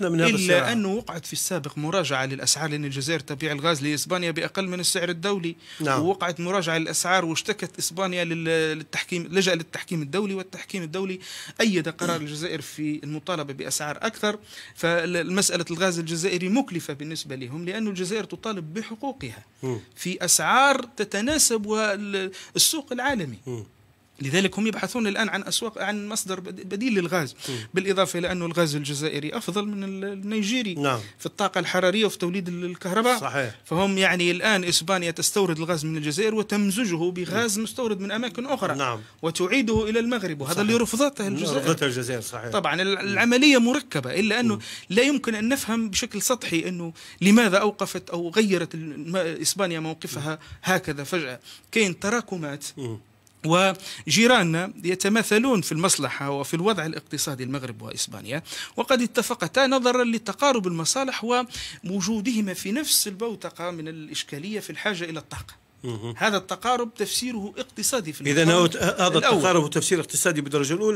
من هذا إلا أنه وقعت في السابق مراجعة للأسعار لأن الجزائر تبيع الغاز لإسبانيا بأقل من السعر الدولي نعم. ووقعت مراجعة للأسعار واشتكت إسبانيا للتحكيم لجأ للتحكيم الدولي والتحكيم الدولي أيد قرار الجزائر في المطالبة بأسعار أكثر فمسألة الغاز الجزائري مكلفة بالنسبة لهم لأن الجزائر تطالب بحقوقها م. في أسعار تتناسب السوق العالمي م. لذلك هم يبحثون الان عن اسواق عن مصدر بديل للغاز م. بالاضافه الى انه الغاز الجزائري افضل من النيجيري نعم. في الطاقه الحراريه وفي توليد الكهرباء صحيح. فهم يعني الان اسبانيا تستورد الغاز من الجزائر وتمزجه بغاز م. مستورد من اماكن اخرى نعم. وتعيده الى المغرب وهذا صحيح. اللي رفضته الجزائر رفضته الجزائر صحيح طبعا العمليه مركبه الا انه م. لا يمكن ان نفهم بشكل سطحي انه لماذا اوقفت او غيرت اسبانيا موقفها هكذا فجاه كاين تراكمات م. وجيراننا يتماثلون في المصلحة وفي الوضع الاقتصادي المغرب وإسبانيا وقد اتفقتا نظرا لتقارب المصالح ووجودهما في نفس البوتقة من الإشكالية في الحاجة إلى الطاقة هذا التقارب تفسيره اقتصادي في إذا هذا التقارب تفسير اقتصادي بالدرجة الأولى